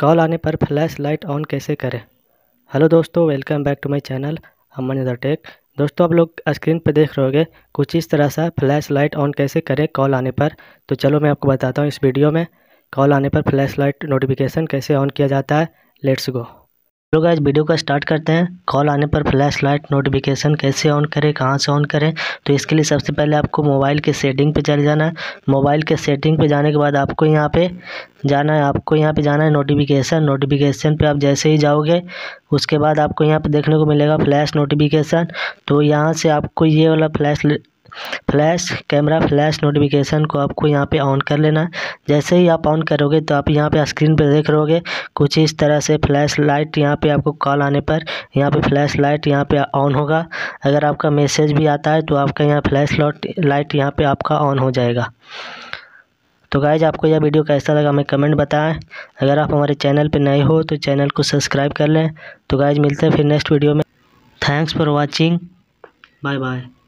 call आने पर flash light on कैसे करें हेलो दोस्तों welcome back to my channel Aman the tech दोस्तों आप लोग स्क्रीन पर देख रहे होगे कुछ इस तरह सा फ्लैश लाइट ऑन कैसे करें कॉल आने पर तो चलो मैं आपको बताता हूँ इस वीडियो में कॉल आने पर फ्लैश लाइट नोटिफिकेशन कैसे ऑन किया जाता है लेट्स गो लोग आज वीडियो का स्टार्ट करते हैं कॉल आने पर फ्लैश लाइट नोटिफिकेशन कैसे ऑन करें कहाँ से ऑन करें तो इसके लिए सबसे पहले आपको मोबाइल के सेटिंग पे चले जाना है मोबाइल के सेटिंग पे जाने के बाद आपको यहाँ पे जाना है आपको यहाँ पे जाना है नोटिफिकेशन नोटिफिकेशन पे आप जैसे ही जाओगे उसके बाद आपको यहाँ पर देखने को मिलेगा फ्लैश नोटिफिकेशन तो यहाँ से आपको ये वाला flash flash camera flash notification को आपको यहाँ पर ऑन कर लेना है जैसे ही आप ऑन करोगे तो आप यहाँ पे स्क्रीन पे देख रहोगे कुछ इस तरह से फ्लैश लाइट यहाँ पे आपको कॉल आने पर यहाँ पे फ्लैश लाइट यहाँ पे ऑन होगा अगर आपका मैसेज भी आता है तो आपका यहाँ फ्लैश लाइट यहाँ पे आपका ऑन हो जाएगा तो गाइज आपको यह वीडियो कैसा लगा हमें कमेंट बताएं अगर आप हमारे चैनल पर नए हो तो चैनल को सब्सक्राइब कर लें तो गाइज मिलते हैं फिर नेक्स्ट वीडियो में thanks for watching bye bye